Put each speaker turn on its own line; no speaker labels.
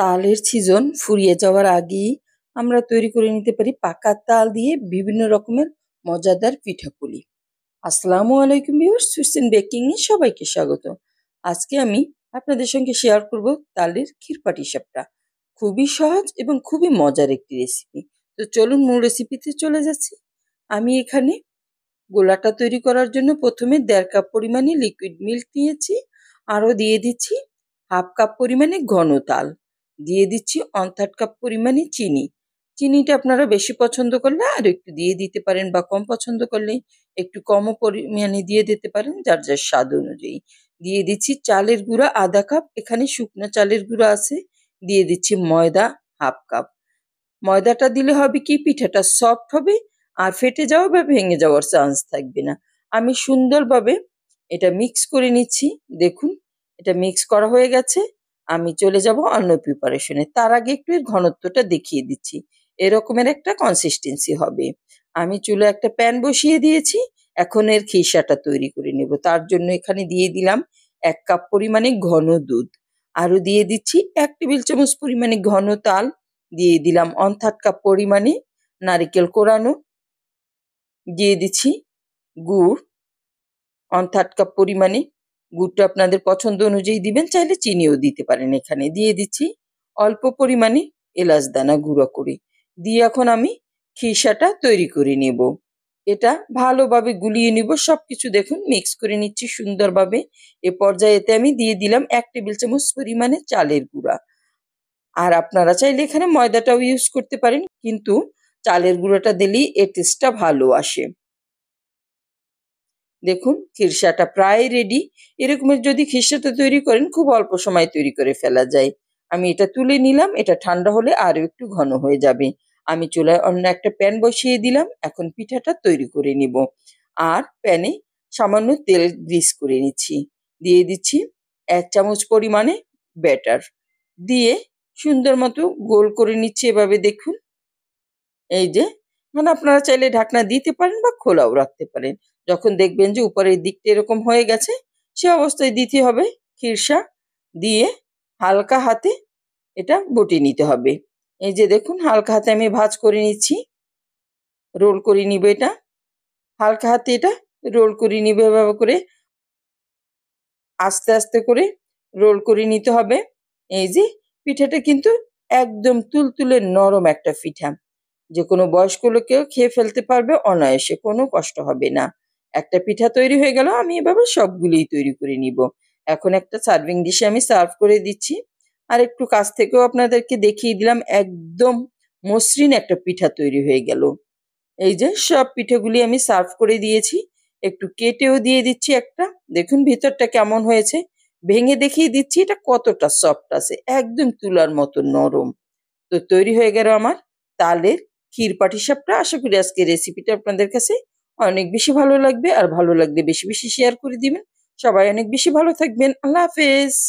তালের সিজন ফুরিয়ে যাওয়ার আগেই আমরা তৈরি করে নিতে পারি পাকা তাল দিয়ে বিভিন্ন রকমের মজাদার পিঠাপুলি আসসালাম আলাইকুম ভিউয়ার্স সুসেন বেকিংয়ে সবাইকে স্বাগত আজকে আমি আপনাদের সঙ্গে শেয়ার করব তালের ক্ষীরপাট সাপটা খুবই সহজ এবং খুবই মজার একটি রেসিপি তো চলুন মূল রেসিপিতে চলে যাচ্ছি আমি এখানে গোলাটা তৈরি করার জন্য প্রথমে দেড় কাপ পরিমাণে লিকুইড মিল্ক নিয়েছি আরও দিয়ে দিচ্ছি হাফ কাপ পরিমাণে ঘন তাল দিয়ে দিচ্ছি ওয়ান থার্ড কাপ পরিমাণে চিনি চিনিটা আপনারা বেশি পছন্দ করলে আর একটু দিয়ে দিতে পারেন বা কম পছন্দ করলে একটু কমও পরিমাণে দিয়ে দিতে পারেন যার যার স্বাদ অনুযায়ী দিয়ে দিচ্ছি চালের গুঁড়া আধা কাপ এখানে শুকনো চালের গুঁড়া আছে দিয়ে দিচ্ছি ময়দা হাফ কাপ ময়দাটা দিলে হবে কি পিঠাটা সফট হবে আর ফেটে যাওয়া বা ভেঙে যাওয়ার চান্স থাকবে না আমি সুন্দরভাবে এটা মিক্স করে নিচ্ছি দেখুন এটা মিক্স করা হয়ে গেছে আমি চলে যাব অন্য প্রিপারেশনে তার আগে একটু এর ঘনত্বটা দেখিয়ে দিচ্ছি এরকমের একটা কনসিস্টেন্সি হবে আমি চুলো একটা প্যান বসিয়ে দিয়েছি এখন এর খিসাটা তৈরি করে নেব তার জন্য এখানে দিয়ে দিলাম এক কাপ পরিমাণে ঘন দুধ আরও দিয়ে দিচ্ছি এক টেবিল চামচ পরিমাণে ঘন তাল দিয়ে দিলাম অন থার্ড কাপ পরিমাণে নারিকেল কোরানো দিয়ে দিচ্ছি গুড় অন থার্ড কাপ পরিমাণে গুড়টা আপনাদের পছন্দ অনুযায়ী দিবেন চাইলে চিনিও দিতে পারেন এখানে দিয়ে দিচ্ছি অল্প পরিমাণে এলাচ দানা গুঁড়ো করে দিয়ে এখন আমি খিসাটা তৈরি করে নেব এটা ভালোভাবে গুলিয়ে নিব সব কিছু দেখুন মিক্স করে নিচ্ছি সুন্দরভাবে এ পর্যায়ে এতে আমি দিয়ে দিলাম এক টেবিল চামচ পরিমাণে চালের গুঁড়া আর আপনারা চাইলে এখানে ময়দাটাও ইউজ করতে পারেন কিন্তু চালের গুঁড়োটা দিলেই এ টেস্টটা ভালো আসে দেখুন খিরসাটা প্রায় রেডি এরকমের যদি খিরসাটা তৈরি করেন খুব অল্প সময় তৈরি করে ফেলা যায় আমি এটা তুলে নিলাম এটা ঠান্ডা হলে আরও একটু ঘন হয়ে যাবে আমি চুলায় অন্য একটা প্যান বসিয়ে দিলাম এখন পিঠাটা তৈরি করে নিব আর প্যানে সামান্য তেল গ্রিস করে নিচ্ছি দিয়ে দিচ্ছি এক চামচ পরিমাণে ব্যাটার দিয়ে সুন্দর মতো গোল করে নিচ্ছি এভাবে দেখুন এই যে মানে আপনারা চাইলে ঢাকনা দিতে পারেন বা খোলাও রাখতে পারেন যখন দেখবেন যে উপরের দিকটা এরকম হয়ে গেছে সে অবস্থায় দিতে হবে খিরসা দিয়ে হালকা হাতে এটা বটি নিতে হবে এই যে দেখুন হালকা হাতে আমি ভাজ করে নিচ্ছি রোল করে নিবে এটা হালকা হাতে এটা রোল করে নিবে এভাবে করে আস্তে আস্তে করে রোল করে নিতে হবে এই যে পিঠাটা কিন্তু একদম তুলতুলে নরম একটা পিঠা যে কোনো বয়স্ক লোকেও খেয়ে ফেলতে পারবে অনায়াসে কোনো কষ্ট হবে না একটা পিঠা তৈরি হয়ে গেল আমি এভাবে সবগুলিই তৈরি করে নিব এখন একটা সার্ভিং ডিশে আমি সার্ভ করে দিচ্ছি আর একটু কাছ থেকেও আপনাদেরকে দেখিয়ে দিলাম একদম মসৃণ একটা পিঠা তৈরি হয়ে গেল এই যে সব পিঠেগুলি আমি সার্ভ করে দিয়েছি একটু কেটেও দিয়ে দিচ্ছি একটা দেখুন ভিতরটা কেমন হয়েছে ভেঙে দেখিয়ে দিচ্ছি এটা কতটা সফট আছে একদম তুলার মতো নরম তো তৈরি হয়ে গেল আমার তালের ক্ষীর সাপটা আশা করি আজকে রেসিপিটা আপনাদের কাছে অনেক বেশি ভালো লাগবে আর ভালো লাগলে বেশি বেশি শেয়ার করে দিবেন সবাই অনেক বেশি ভালো থাকবেন আল্লাহ হাফেজ